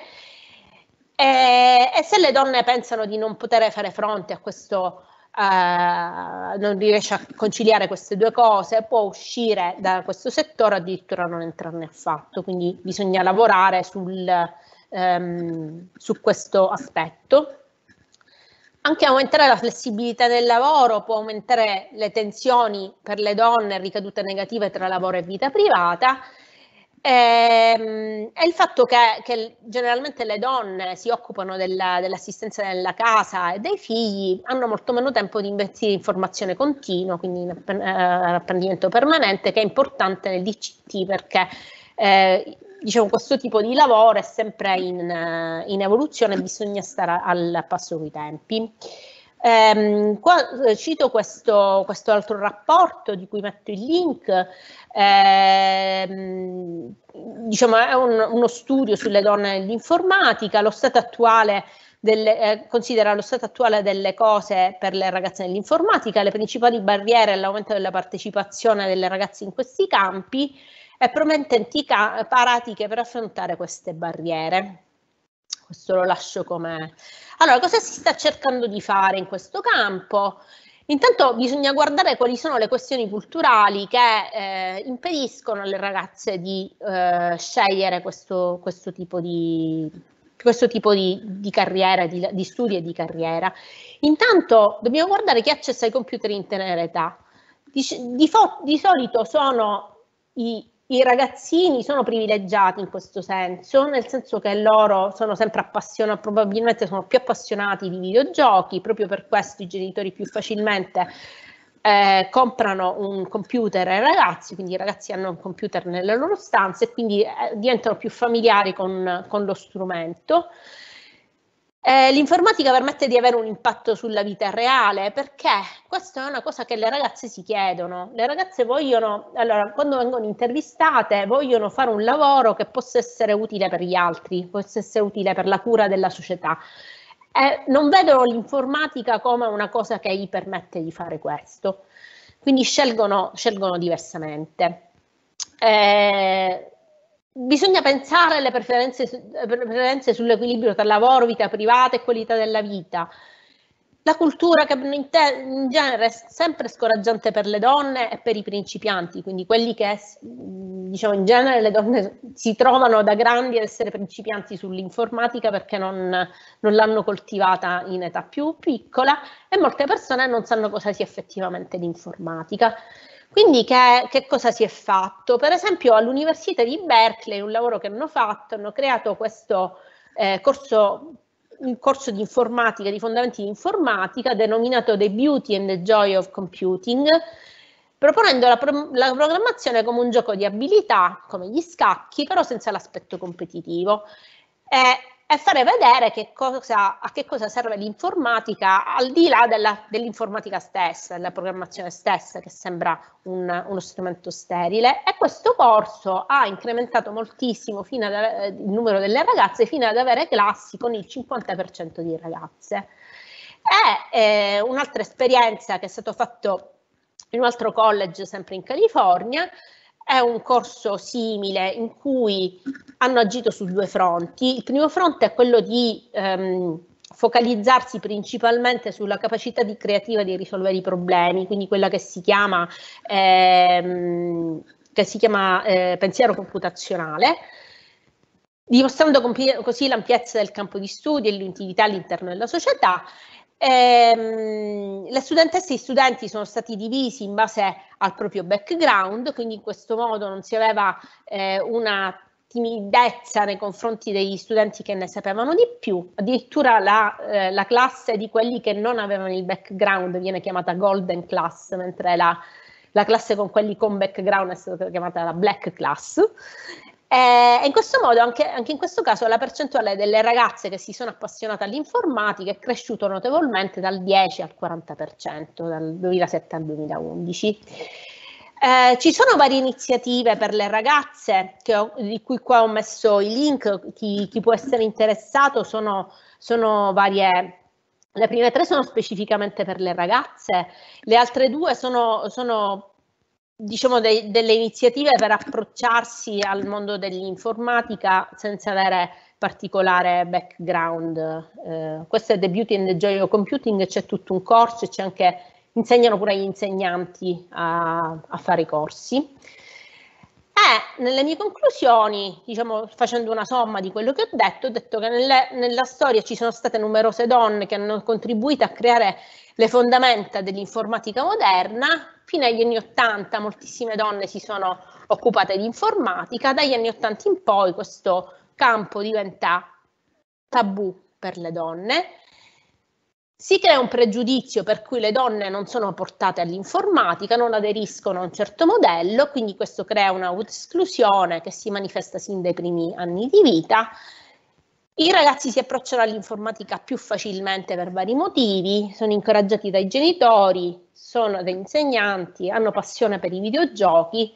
E, eh, e, se le donne pensano di non poter fare fronte a questo, eh, non riesce a conciliare queste due cose, può uscire da questo settore addirittura non entrarne affatto. Quindi bisogna lavorare sul, ehm, su questo aspetto anche aumentare la flessibilità del lavoro, può aumentare le tensioni per le donne, ricadute negative tra lavoro e vita privata. E, ehm, e il fatto che, che, generalmente le donne si occupano della, dell'assistenza della casa e dei figli hanno molto meno tempo di investire in formazione continua, quindi in app- eh, apprendimento permanente, che è importante nel DCT perché eh, diciamo, questo tipo di lavoro è sempre in, in evoluzione, bisogna stare al passo con i tempi. Ehm, qua, eh, cito questo, questo, altro rapporto di cui metto il link, ehm, diciamo, è un, uno studio sulle donne nell'informatica, lo stato attuale delle, eh, considera lo stato attuale delle cose per le ragazze nell'informatica, le principali barriere all'aumento della partecipazione delle ragazze in questi campi e promettenti pratiche per affrontare queste barriere. Questo lo lascio come... Allora, cosa si sta cercando di fare in questo campo? Intanto bisogna guardare quali sono le questioni culturali che eh, impediscono alle ragazze di eh, scegliere questo, questo, tipo di, questo, tipo di, di carriera, di, di studi e di carriera. Intanto dobbiamo guardare chi ha accesso ai computer in tenera età. Di, di, di solito sono i i ragazzini sono privilegiati in questo senso, nel senso che loro sono sempre appassionati, probabilmente sono più appassionati di videogiochi, proprio per questo i genitori più facilmente eh, comprano un computer ai ragazzi, quindi i ragazzi hanno un computer nelle loro stanze e quindi eh, diventano più familiari con, con lo strumento. Eh, l'informatica permette di avere un impatto sulla vita reale perché questa è una cosa che le ragazze si chiedono. Le ragazze vogliono, allora, quando vengono intervistate, vogliono fare un lavoro che possa essere utile per gli altri, possa essere utile per la cura della società. Eh, non vedono l'informatica come una cosa che gli permette di fare questo, quindi scelgono, scelgono diversamente. Eh, bisogna pensare alle preferenze, eh, preferenze sull'equilibrio tra lavoro, vita privata e qualità della vita. La cultura che in genere è sempre scoraggiante per le donne e per i principianti, quindi quelli che diciamo in genere le donne si trovano da grandi ad essere principianti sull'informatica perché non, non l'hanno coltivata in età più piccola e molte persone non sanno cosa sia effettivamente l'informatica. Quindi che, che, cosa si è fatto? Per esempio all'Università di Berkeley, un lavoro che hanno fatto, hanno creato questo eh, corso, un corso di informatica, di fondamenti di informatica, denominato The Beauty and the Joy of Computing, proponendo la, pro la, programmazione come un gioco di abilità, come gli scacchi, però senza l'aspetto competitivo. E e fare vedere che cosa, a che cosa serve l'informatica al di là della, dell'informatica stessa, della programmazione stessa che sembra un, uno strumento sterile e questo corso ha incrementato moltissimo ad, eh, il numero delle ragazze fino ad avere classi con il 50% di ragazze. E eh, un'altra esperienza che è stata fatta in un altro college sempre in California è un corso simile in cui hanno agito su due fronti. Il primo fronte è quello di ehm, focalizzarsi principalmente sulla capacità di creativa di risolvere i problemi, quindi quella che si chiama, ehm, che si chiama eh, pensiero computazionale, dimostrando così l'ampiezza del campo di studio e l'utilità all'interno della società Ehm, le studentesse e gli studenti sono stati divisi in base al proprio background, quindi in questo modo non si aveva eh, una timidezza nei confronti degli studenti che ne sapevano di più, addirittura la, eh, la, classe di quelli che non avevano il background viene chiamata golden class, mentre la, la classe con quelli con background è stata chiamata la black class. Eh, e in questo modo, anche, anche, in questo caso, la percentuale delle ragazze che si sono appassionate all'informatica è cresciuta notevolmente dal 10 al 40%, dal 2007 al 2011. Eh, ci sono varie iniziative per le ragazze, ho, di cui qua ho messo i link, chi, chi può essere interessato sono, sono varie le prime tre sono specificamente per le ragazze, le altre due sono, sono diciamo de delle iniziative per approcciarsi al mondo dell'informatica senza avere particolare background. Eh, questo è The Beauty and the Joy of Computing, c'è tutto un corso e c'è anche, insegnano pure gli insegnanti a, a fare i corsi. E nelle mie conclusioni, diciamo, facendo una somma di quello che ho detto, ho detto che nelle, nella storia ci sono state numerose donne che hanno contribuito a creare le fondamenta dell'informatica moderna. Fino agli anni 80 moltissime donne si sono occupate di informatica, dagli anni 80 in poi questo campo diventa tabù per le donne. Si crea un pregiudizio per cui le donne non sono portate all'informatica, non aderiscono a un certo modello, quindi questo crea una esclusione che si manifesta sin dai primi anni di vita i ragazzi si approcciano all'informatica più facilmente per vari motivi, sono incoraggiati dai genitori, sono degli insegnanti, hanno passione per i videogiochi,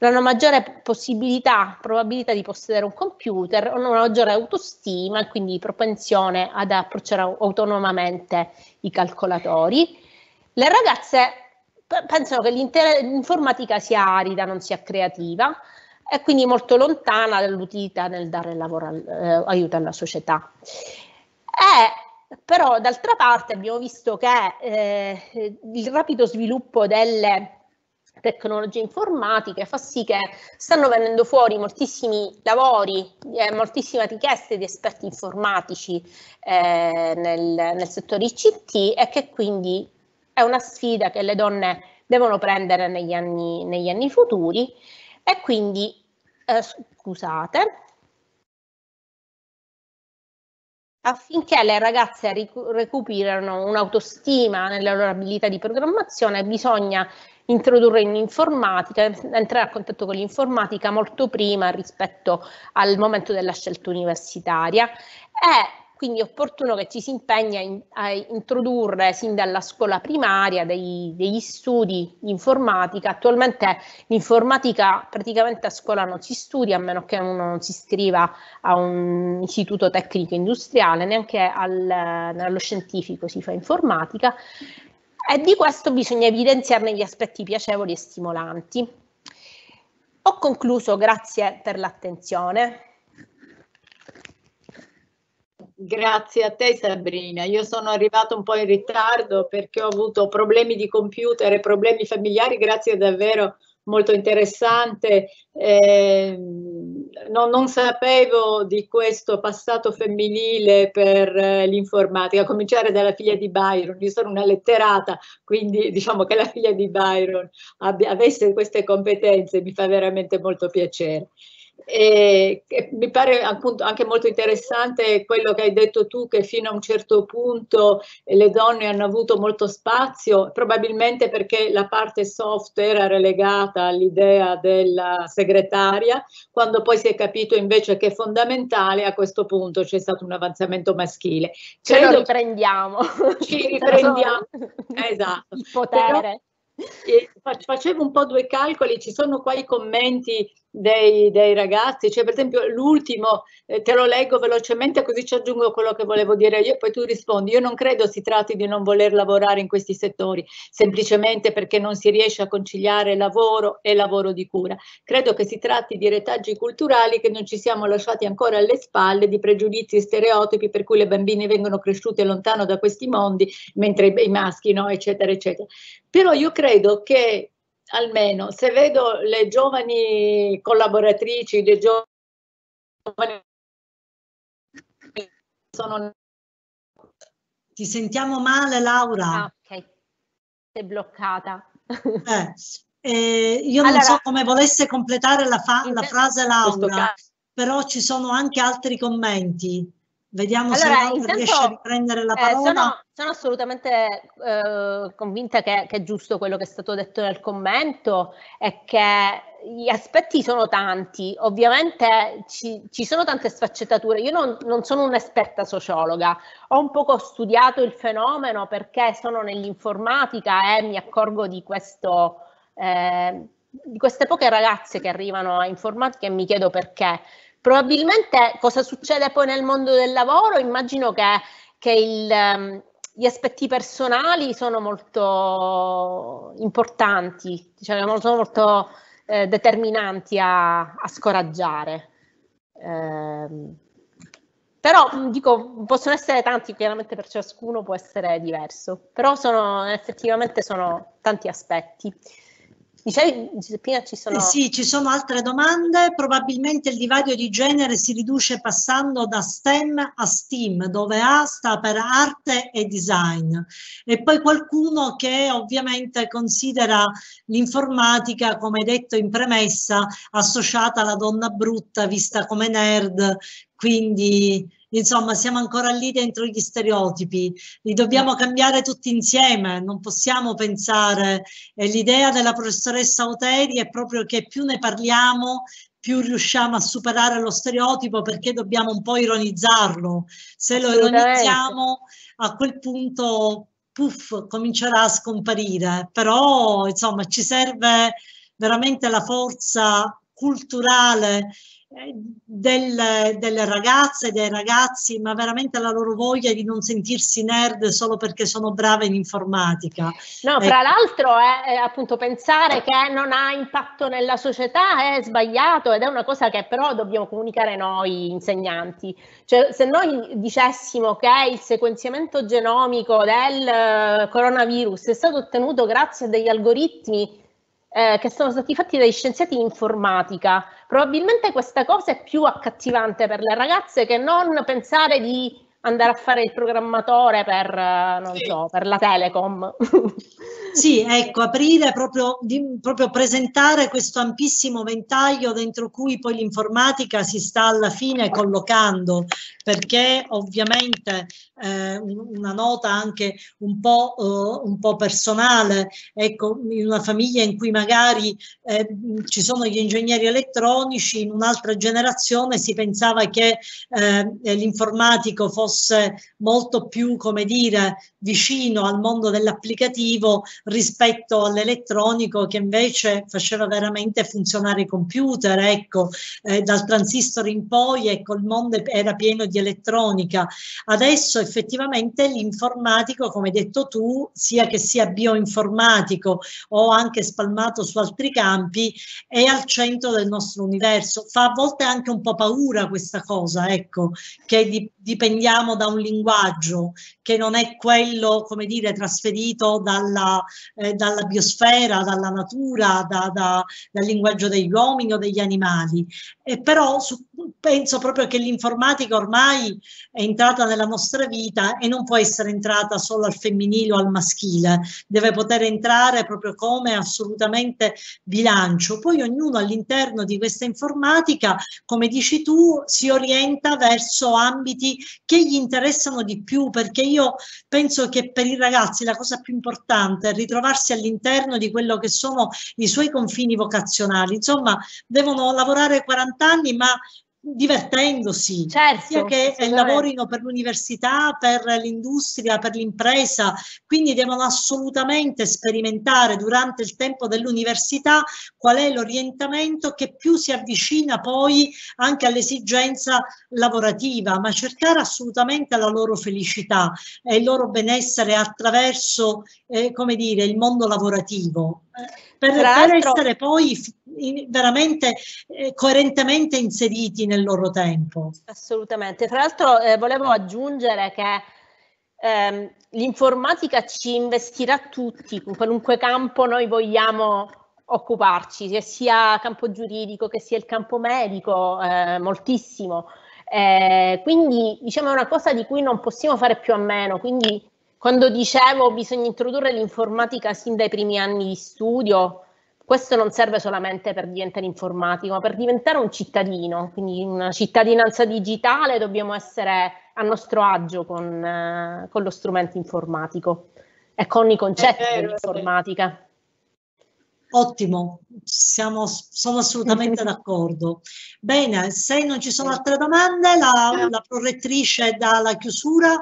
hanno maggiore possibilità, probabilità di possedere un computer, hanno una maggiore autostima e quindi propensione ad approcciare autonomamente i calcolatori. Le ragazze pensano che l'informatica sia arida, non sia creativa, è quindi molto lontana dall'utilità nel dare lavoro eh, aiuto alla società. E, però d'altra parte abbiamo visto che eh, il rapido sviluppo delle tecnologie informatiche fa sì che stanno venendo fuori moltissimi lavori, eh, moltissime richieste di esperti informatici eh, nel, nel, settore ICT e che quindi è una sfida che le donne devono prendere negli anni, negli anni futuri e quindi, eh, scusate, affinché le ragazze recuperino un'autostima nelle loro abilità di programmazione bisogna introdurre in informatica, entrare a contatto con l'informatica molto prima rispetto al momento della scelta universitaria e quindi è opportuno che ci si impegni a, in, a introdurre sin dalla scuola primaria dei, degli studi di informatica. Attualmente l'informatica praticamente a scuola non si studia, a meno che uno non si iscriva a un istituto tecnico industriale, neanche al, nello scientifico si fa informatica. E di questo bisogna evidenziarne gli aspetti piacevoli e stimolanti. Ho concluso, grazie per l'attenzione. Grazie a te Sabrina, io sono arrivato un po' in ritardo perché ho avuto problemi di computer e problemi familiari, grazie davvero, molto interessante. Eh, no, non sapevo di questo passato femminile per eh, l'informatica, a cominciare dalla figlia di Byron, io sono una letterata, quindi diciamo che la figlia di Byron abbia, avesse queste competenze mi fa veramente molto piacere. E, e mi pare appunto, anche molto interessante quello che hai detto tu, che fino a un certo punto le donne hanno avuto molto spazio, probabilmente perché la parte soft era relegata all'idea della segretaria, quando poi si è capito invece che è fondamentale, a questo punto c'è stato un avanzamento maschile. Credo Ce lo riprendiamo. Ci riprendiamo, esatto. Il potere. Però, eh, facevo un po' due calcoli, ci sono qua i commenti dei, dei ragazzi, cioè per esempio l'ultimo, eh, te lo leggo velocemente così ci aggiungo quello che volevo dire io e poi tu rispondi, io non credo si tratti di non voler lavorare in questi settori, semplicemente perché non si riesce a conciliare lavoro e lavoro di cura, credo che si tratti di retaggi culturali che non ci siamo lasciati ancora alle spalle, di pregiudizi e stereotipi per cui le bambine vengono cresciute lontano da questi mondi, mentre i, i maschi no, eccetera eccetera. Però io credo che almeno se vedo le giovani collaboratrici, le giovani sono... Ti sentiamo male Laura. Ah, ok, sei bloccata. Eh, eh, io allora, non so come volesse completare la, la frase Laura, però ci sono anche altri commenti. Vediamo allora, se intanto, riesce a riprendere la eh, parola. Eh, sono, sono, assolutamente eh, convinta che, che, è giusto quello che è stato detto nel commento e che gli aspetti sono tanti, ovviamente ci, ci sono tante sfaccettature. Io non, non, sono un'esperta sociologa, ho un poco studiato il fenomeno perché sono nell'informatica e mi accorgo di questo. Eh, di queste poche ragazze che arrivano a informatica e mi chiedo perché. Probabilmente cosa succede poi nel mondo del lavoro? Immagino che, che il, ehm, gli aspetti personali sono molto importanti, diciamo, sono molto eh, determinanti a, a scoraggiare. Eh, però dico, possono essere tanti, chiaramente per ciascuno può essere diverso, però sono, effettivamente sono tanti aspetti. Dicevi Giuseppina ci sono... Eh sì, ci sono altre domande, probabilmente il divario di genere si riduce passando da STEM a STEAM, dove A sta per arte e design. E poi qualcuno che ovviamente considera l'informatica, come detto in premessa, associata alla donna brutta, vista come nerd, quindi Insomma, siamo ancora lì dentro gli stereotipi, li dobbiamo cambiare tutti insieme, non possiamo pensare. E l'idea della professoressa Uteri è proprio che più ne parliamo, più riusciamo a superare lo stereotipo perché dobbiamo un po' ironizzarlo. Se lo ironizziamo, a quel punto, puff, comincerà a scomparire. Però, insomma, ci serve veramente la forza culturale eh, delle, delle, ragazze, dei ragazzi, ma veramente la loro voglia di non sentirsi nerd solo perché sono brave in informatica. No, eh, fra eh. l'altro eh, è appunto pensare che non ha impatto nella società è sbagliato ed è una cosa che però dobbiamo comunicare noi insegnanti. Cioè, se noi dicessimo che il sequenziamento genomico del coronavirus è stato ottenuto grazie a degli algoritmi eh, che sono stati fatti dagli scienziati in informatica. Probabilmente questa cosa è più accattivante per le ragazze che non pensare di andare a fare il programmatore per, eh, non sì. so, per la telecom. Sì, ecco, aprire proprio, di, proprio presentare questo ampissimo ventaglio dentro cui poi l'informatica si sta alla fine collocando, perché ovviamente eh, una nota anche un po', eh, un po', personale, ecco, in una famiglia in cui magari eh, ci sono gli ingegneri elettronici, in un'altra generazione si pensava che eh, l'informatico fosse fosse eh, molto più, come dire, vicino al mondo dell'applicativo rispetto all'elettronico che invece faceva veramente funzionare i computer, ecco, eh, dal transistor in poi, ecco, il mondo era pieno di elettronica. Adesso effettivamente l'informatico, come hai detto tu, sia che sia bioinformatico o anche spalmato su altri campi, è al centro del nostro universo. Fa a volte anche un po' paura questa cosa, ecco, che di dipendiamo da un linguaggio che non è quello, come dire, trasferito dalla, eh, dalla biosfera, dalla natura, da, da, dal linguaggio degli uomini o degli animali. E però su penso proprio che l'informatica ormai è entrata nella nostra vita e non può essere entrata solo al femminile o al maschile, deve poter entrare proprio come assolutamente bilancio. Poi ognuno all'interno di questa informatica, come dici tu, si orienta verso ambiti che gli interessano di più, perché io penso che per i ragazzi la cosa più importante è ritrovarsi all'interno di quello che sono i suoi confini vocazionali. Insomma, devono lavorare 40 anni, ma divertendosi, certo, sia che eh, lavorino per l'università, per l'industria, per l'impresa, quindi devono assolutamente sperimentare durante il tempo dell'università qual è l'orientamento che più si avvicina poi anche all'esigenza lavorativa, ma cercare assolutamente la loro felicità e il loro benessere attraverso, eh, come dire, il mondo lavorativo eh, per, per essere poi veramente eh, coerentemente inseriti nel loro tempo. Assolutamente. Tra l'altro eh, volevo aggiungere che ehm, l'informatica ci investirà tutti, in qualunque campo noi vogliamo occuparci, che sia campo giuridico, che sia il campo medico, eh, moltissimo. Eh, quindi diciamo è una cosa di cui non possiamo fare più a meno, quindi quando dicevo bisogna introdurre l'informatica sin dai primi anni di studio, questo non serve solamente per diventare informatico, ma per diventare un cittadino, quindi una cittadinanza digitale dobbiamo essere a nostro agio con, eh, con lo strumento informatico e con i concetti eh, dell'informatica. Ottimo, Siamo, sono assolutamente d'accordo. Bene, se non ci sono altre domande, la, la prorettrice dà la chiusura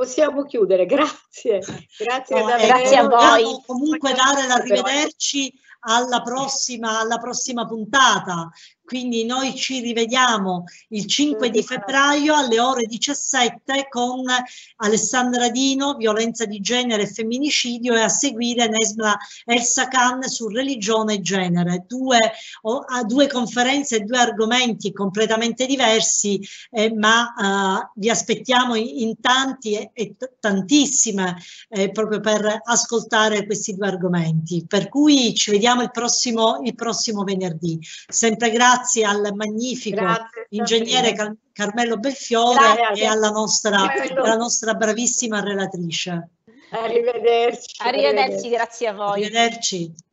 possiamo chiudere, grazie. Grazie, no, eh, grazie a voi. Comunque dare l'avvederci alla prossima, alla prossima puntata quindi noi ci rivediamo il 5 di febbraio alle ore 17 con Alessandra Dino, violenza di genere e femminicidio e a seguire Nesma Elsa Khan su religione e genere. Due, o, a due conferenze, due argomenti completamente diversi, eh, ma eh, vi aspettiamo in, in tanti e, e tantissime eh, proprio per ascoltare questi due argomenti. Per cui ci vediamo il prossimo, il prossimo venerdì. Sempre grazie grazie al magnifico grazie, ingegnere Car- Carmelo Belfiore grazie. e alla nostra, alla nostra, bravissima relatrice. Arrivederci, arrivederci. Arrivederci, grazie a voi. Arrivederci.